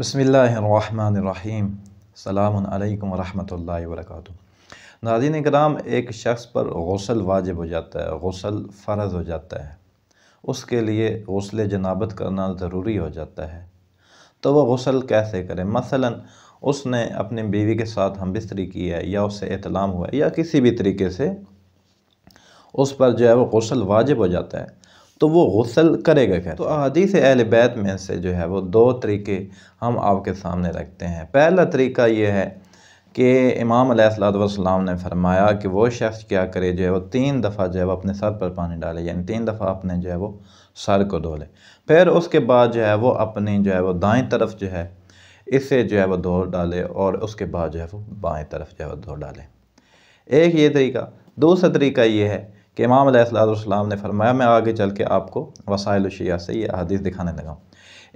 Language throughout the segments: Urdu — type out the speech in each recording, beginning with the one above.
بسم اللہ الرحمن الرحیم السلام علیکم ورحمۃ اللہ وبرکاتہ ناظرین کرام ایک شخص پر غسل واجب ہو جاتا ہے غسل فرض ہو جاتا ہے اس کے لیے غسل جنابت کرنا ضروری ہو جاتا ہے تو وہ غسل کیسے کرے مثلا اس نے اپنی بیوی کے ساتھ ہم بستری کی ہے یا اس سے احتلام ہوا ہے یا کسی بھی طریقے سے اس پر جو ہے وہ غسل واجب ہو جاتا ہے تو وہ غسل کرے گا کیا تو احادیث اہل بیت میں سے جو ہے وہ دو طریقے ہم آپ کے سامنے رکھتے ہیں پہلا طریقہ یہ ہے کہ امام علیہ السلام علیہ نے فرمایا کہ وہ شخص کیا کرے جو ہے وہ تین دفعہ جو ہے وہ اپنے سر پر پانی ڈالے یعنی تین دفعہ اپنے جو ہے وہ سر کو دھو لے پھر اس کے بعد جو ہے وہ اپنی جو ہے وہ دائیں طرف جو ہے اس سے جو ہے وہ دھو ڈالے اور اس کے بعد جو ہے وہ بائیں طرف جو ہے وہ دھو ڈالے ایک یہ طریقہ دوسرا طریقہ یہ ہے کہ امام علیہ الصلاۃ السلام نے فرمایا میں آگے چل کے آپ کو وسائل و شیعہ سے یہ حدیث دکھانے لگا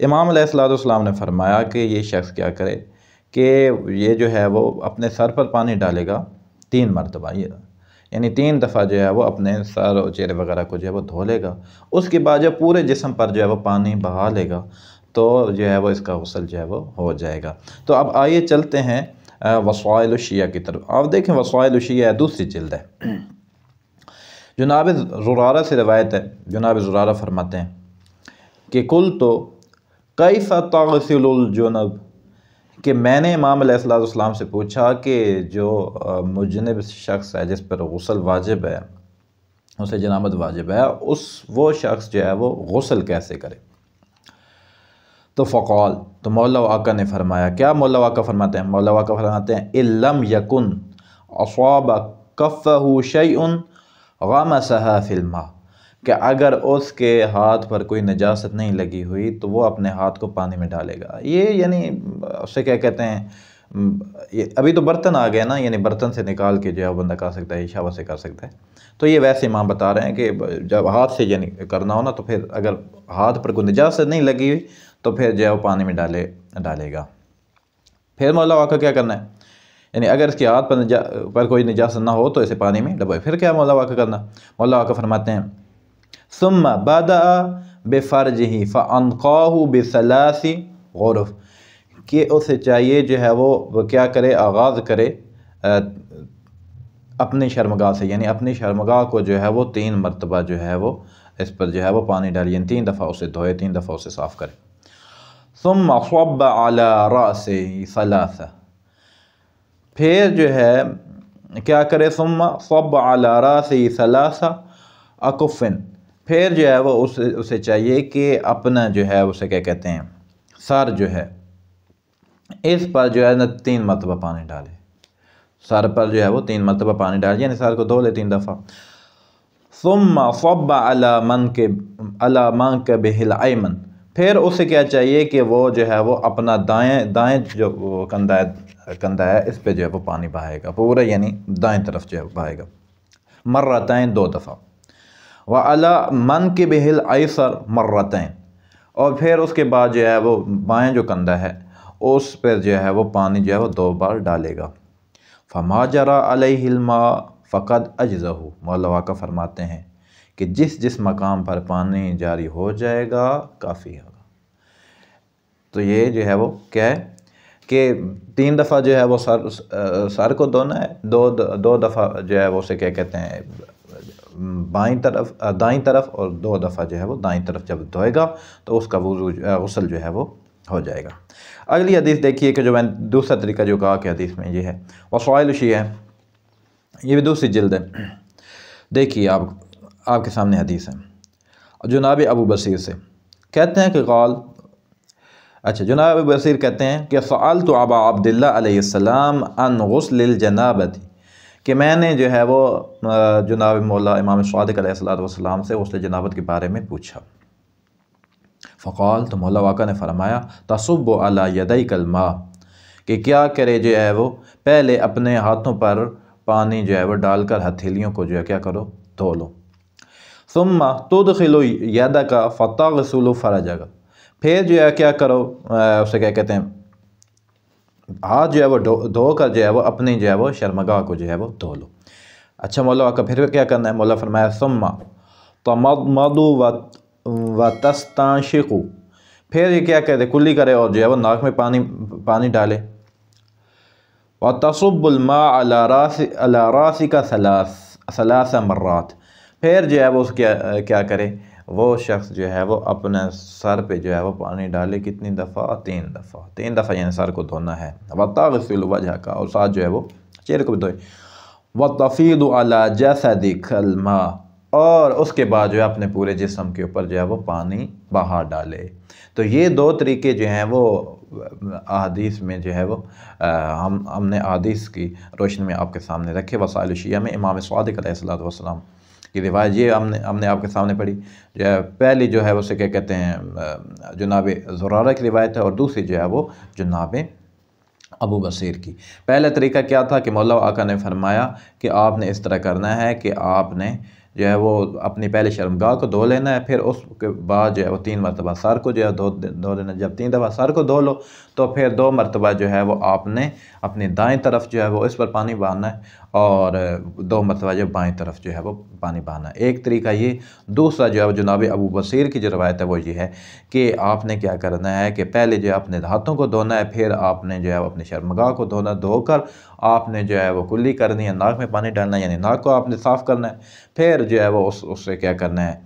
امام علیہ السلام والسلام نے فرمایا کہ یہ شخص کیا کرے کہ یہ جو ہے وہ اپنے سر پر پانی ڈالے گا تین مرتبہ یہ یعنی تین دفعہ جو ہے وہ اپنے سر اور چہرے وغیرہ کو جو ہے وہ دھو لے گا اس کے بعد جو پورے جسم پر جو ہے وہ پانی بہا لے گا تو جو ہے وہ اس کا غسل جو ہے وہ ہو جائے گا تو اب آئیے چلتے ہیں وسائل الشیع کی طرف آپ دیکھیں وسائل الشیع دوسری جلد ہے جناب زرارہ سے روایت ہے جناب زرارہ فرماتے ہیں کہ کل تو کئی تغسل الجنب کہ میں نے امام علیہ السلام سے پوچھا کہ جو مجنب شخص ہے جس پر غسل واجب ہے اسے جنابت واجب ہے اس وہ شخص جو ہے وہ غسل کیسے کرے تو فقول تو مولا واقع نے فرمایا کیا مولا واقع فرماتے ہیں مولا واقع فرماتے ہیں علم یقن اصواب کفعی ان غام صحا فلما کہ اگر اس کے ہاتھ پر کوئی نجاست نہیں لگی ہوئی تو وہ اپنے ہاتھ کو پانی میں ڈالے گا یہ یعنی اسے کیا کہتے ہیں ابھی تو برتن آ گئے نا یعنی برتن سے نکال کے جو ہے بندہ کر سکتا ہے اشابہ سے کر سکتا ہے تو یہ ویسے امام بتا رہے ہیں کہ جب ہاتھ سے یعنی کرنا ہو نا تو پھر اگر ہاتھ پر کوئی نجاست نہیں لگی ہوئی تو پھر جو ہے وہ پانی میں ڈالے ڈالے گا پھر مولا واقعہ کیا کرنا ہے یعنی اگر اس کی عادت پر نجا پر کوئی نجاست نہ ہو تو اسے پانی میں ڈبوئے پھر کیا مولا واقع کرنا مولا واقع فرماتے ہیں ثم بے فرج ہی فنقاہ بے سلاسی غورف کہ اسے چاہیے جو ہے وہ کیا کرے آغاز کرے اپنے شرمگاہ سے یعنی اپنی شرمگاہ کو جو ہے وہ تین مرتبہ جو ہے وہ اس پر جو ہے وہ پانی یعنی تین دفعہ اسے دھوئے تین دفعہ اسے صاف کرے ثم پھر جو ہے کیا کرے ثم صب علی راسی ثلاثہ اکفن پھر جو ہے وہ اسے اسے چاہیے کہ اپنا جو ہے اسے کیا کہتے ہیں سر جو ہے اس پر جو ہے نا تین مرتبہ پانی ڈالے سر پر جو ہے وہ تین مرتبہ پانی ڈالے یعنی سر کو دھو لے تین دفعہ ثم صب علی من کے من کے بہل من پھر اسے کیا چاہیے کہ وہ جو ہے وہ اپنا دائیں دائیں جو کندھا ہے کندھا ہے اس پہ جو ہے وہ پانی بہائے گا پورا یعنی دائیں طرف جو ہے وہ گا مر رہتا ہے دو دفعہ وہ علی من کے بہل عیسر مر ہے اور پھر اس کے بعد جو ہے وہ بائیں جو کندھا ہے اس پہ جو ہے وہ پانی جو ہے وہ دو بار ڈالے گا فما جرا علیہ ہلما فقط مولوا کا فرماتے ہیں کہ جس جس مقام پر پانی جاری ہو جائے گا کافی ہوگا تو یہ جو ہے وہ کیا ہے کہ تین دفعہ جو ہے وہ سر سر کو دھونا ہے دو دفعہ جو ہے وہ اسے کیا کہتے ہیں بائیں طرف دائیں طرف اور دو دفعہ جو ہے وہ دائیں طرف جب دھوئے گا تو اس کا غسل جو ہے وہ ہو جائے گا اگلی حدیث دیکھیے کہ جو میں نے دوسرا طریقہ جو کہا کہ حدیث میں یہ ہے وہ فائل ہے یہ بھی دوسری جلد ہے دیکھیے آپ آپ کے سامنے حدیث ہیں جناب ابو بصیر سے کہتے ہیں کہ غال اچھا جناب ابو بصیر کہتے ہیں کہ فعال تو آبا عبد اللہ علیہ السلام ان غسل الجنابت کہ میں نے جو ہے وہ جناب مولا امام صادق علیہ السلط و السلام سے غسل جنابت کے بارے میں پوچھا فقال تو مولا واقع نے فرمایا تصب و علیہ ادعی کہ کیا کرے جو ہے وہ پہلے اپنے ہاتھوں پر پانی جو ہے وہ ڈال کر ہتھیلیوں کو جو ہے کیا کرو دھو لو ثم تدخلو یدہ یادہ کا فتح غسول و کا پھر جو ہے کیا کرو اسے کیا کہتے ہیں ہاتھ جو ہے وہ دھو کر جو ہے وہ اپنی جو ہے وہ شرمگاہ کو جو ہے وہ دھو لو اچھا مولا کا پھر کیا کرنا ہے مولا فرمایا ثم تمضمدو و تستانشقو پھر یہ کیا کہتے ہیں کلی کرے اور جو ہے وہ ناک میں پانی پانی ڈالے و تسب الما اللہ راسی اللہ راسی کا سلاس ثلاث مرات پھر جو ہے وہ اس کیا کیا کرے وہ شخص جو ہے وہ اپنے سر پہ جو ہے وہ پانی ڈالے کتنی دفعہ تین دفعہ تین دفعہ یعنی سر کو دھونا ہے وطا غسل وجہ کا ساتھ جو ہے وہ چہرے کو بھی دھوئے وہ تفید العلیٰ جیسا اور اس کے بعد جو ہے اپنے پورے جسم کے اوپر جو ہے وہ پانی باہر ڈالے تو یہ دو طریقے جو ہیں وہ احادیث میں جو ہے وہ ہم نے احادیث کی روشنی میں آپ کے سامنے رکھے وسائل شیعہ میں امام صادق علیہ السلام وسلم کی روایت یہ ہم نے ہم نے آپ کے سامنے پڑھی جو ہے پہلی جو ہے اسے کیا کہتے ہیں جناب زرارہ کی روایت ہے اور دوسری جو ہے وہ جناب ابو بصیر کی پہلا طریقہ کیا تھا کہ مولا آقا نے فرمایا کہ آپ نے اس طرح کرنا ہے کہ آپ نے جو ہے وہ اپنی پہلے شرمگاہ کو دھو لینا ہے پھر اس کے بعد جو ہے وہ تین مرتبہ سر کو جو ہے دھو دھو لینا جب تین دفعہ سر کو دھو لو تو پھر دو مرتبہ جو ہے وہ آپ نے اپنی دائیں طرف جو ہے وہ اس پر پانی بارنا ہے اور دو مرتبہ جو بائیں طرف جو ہے وہ پانی بہانا ایک طریقہ یہ دوسرا جو ہے جناب ابو بصیر کی جو روایت ہے وہ یہ ہے کہ آپ نے کیا کرنا ہے کہ پہلے جو ہے اپنے دھاتوں کو دھونا ہے پھر آپ نے جو ہے وہ اپنے شرمگاہ کو دھونا دھو کر آپ نے جو ہے وہ کلی کرنی ہے ناک میں پانی ڈالنا ہے یعنی ناک کو آپ نے صاف کرنا ہے پھر جو ہے وہ اس اس سے کیا کرنا ہے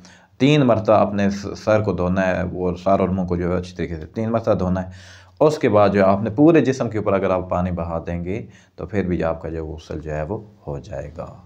تین مرتبہ اپنے سر کو دھونا ہے وہ سر اور منہ کو جو ہے اچھی طریقے سے تین مرتبہ دھونا ہے اور اس کے بعد جو آپ نے پورے جسم کے اوپر اگر آپ پانی بہا دیں گے تو پھر بھی آپ کا جو غسل جو ہے وہ ہو جائے گا